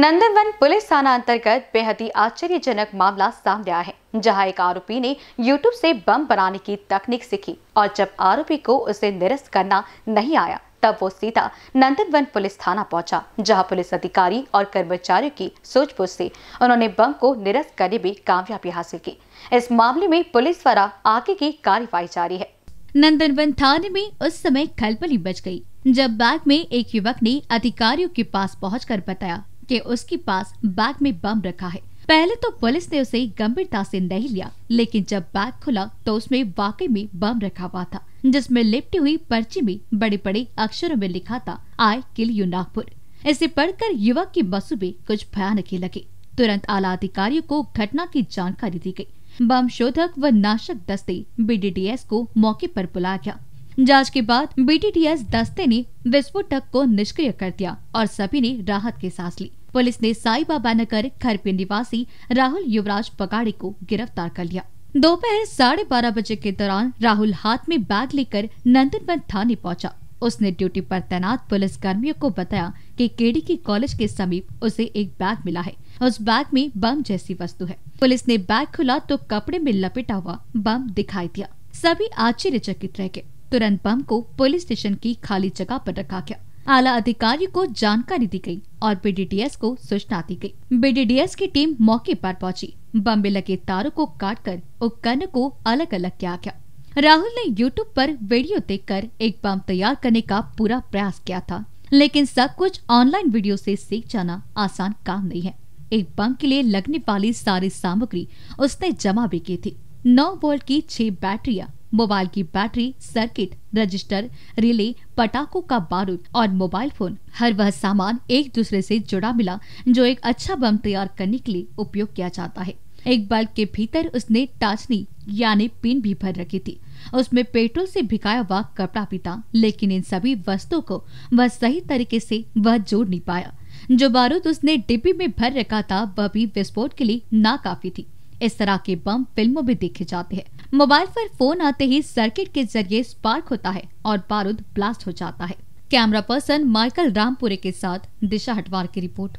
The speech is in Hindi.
नंदनवन पुलिस थाना अंतर्गत बेहद ही आश्चर्यजनक मामला सामने आया है जहां एक आरोपी ने यूट्यूब से बम बनाने की तकनीक सीखी और जब आरोपी को उसे निरस्त करना नहीं आया तब वो सीधा नंदनवन पुलिस थाना पहुंचा जहां पुलिस अधिकारी और कर्मचारियों की सूझबूझ से उन्होंने बम को निरस्त करने में कामयाबी हासिल की इस मामले में पुलिस द्वारा आगे की कार्यवाही जारी है नंदनवन थाने में उस समय खलबली बच गई जब बैग में एक युवक ने अधिकारियों के पास पहुंचकर बताया कि उसके पास बैग में बम रखा है पहले तो पुलिस ने उसे गंभीरता से नहीं लिया लेकिन जब बैग खुला तो उसमें वाकई में बम रखा हुआ था जिसमें लिपटी हुई पर्ची में बड़े बड़े अक्षरों में लिखा था आई किल यू नागपुर इसे पढ़कर युवक की मसूबे कुछ भयानक लगे तुरंत आला अधिकारियों को घटना की जानकारी दी गई बम शोधक व नाशक दस्ते बीडीडीएस को मौके पर बुलाया गया जांच के बाद बीडीडीएस दस्ते ने विस्फोटक को निष्क्रिय कर दिया और सभी ने राहत की सांस ली पुलिस ने साई बाबा नगर खरपी निवासी राहुल युवराज पगाड़े को गिरफ्तार कर लिया दोपहर साढ़े बारह बजे के दौरान राहुल हाथ में बैग लेकर नंदनवन थाने पहुंचा उसने ड्यूटी पर तैनात पुलिस कर्मियों को बताया कि केडी के कॉलेज के समीप उसे एक बैग मिला है उस बैग में बम जैसी वस्तु है पुलिस ने बैग खुला तो कपड़े में लपेटा हुआ बम दिखाई दिया सभी आश्चर्यचकित रह गए तुरंत बम को पुलिस स्टेशन की खाली जगह पर रखा गया आला अधिकारी को जानकारी दी गई और बीडीडीएस को सूचना दी गई। बीडीडीएस की टीम मौके पर पहुंची बम्बे लगे तारों को काट कर उपकरण को अलग अलग किया गया राहुल ने यूट्यूब पर वीडियो देखकर एक बम तैयार करने का पूरा प्रयास किया था लेकिन सब कुछ ऑनलाइन वीडियो से सीख जाना आसान काम नहीं है एक बम के लिए लगने वाली सारी सामग्री उसने जमा भी की थी नौ वोल्ट की छह बैटरिया मोबाइल की बैटरी सर्किट रजिस्टर रिले पटाखों का बारूद और मोबाइल फोन हर वह सामान एक दूसरे से जुड़ा मिला जो एक अच्छा बम तैयार करने के लिए उपयोग किया जाता है एक बल्ब के भीतर उसने टाचनी यानी पिन भी भर रखी थी उसमें पेट्रोल से भिकाया हुआ कपड़ा भी था लेकिन इन सभी वस्तुओं को वह सही तरीके से वह जोड़ नहीं पाया जो बारूद उसने डिब्बी में भर रखा था वह भी विस्फोट के लिए नाकाफी थी इस तरह के बम फिल्मों में देखे जाते हैं मोबाइल पर फोन आते ही सर्किट के जरिए स्पार्क होता है और बारूद ब्लास्ट हो जाता है कैमरा पर्सन माइकल रामपुरे के साथ दिशा हटवार की रिपोर्ट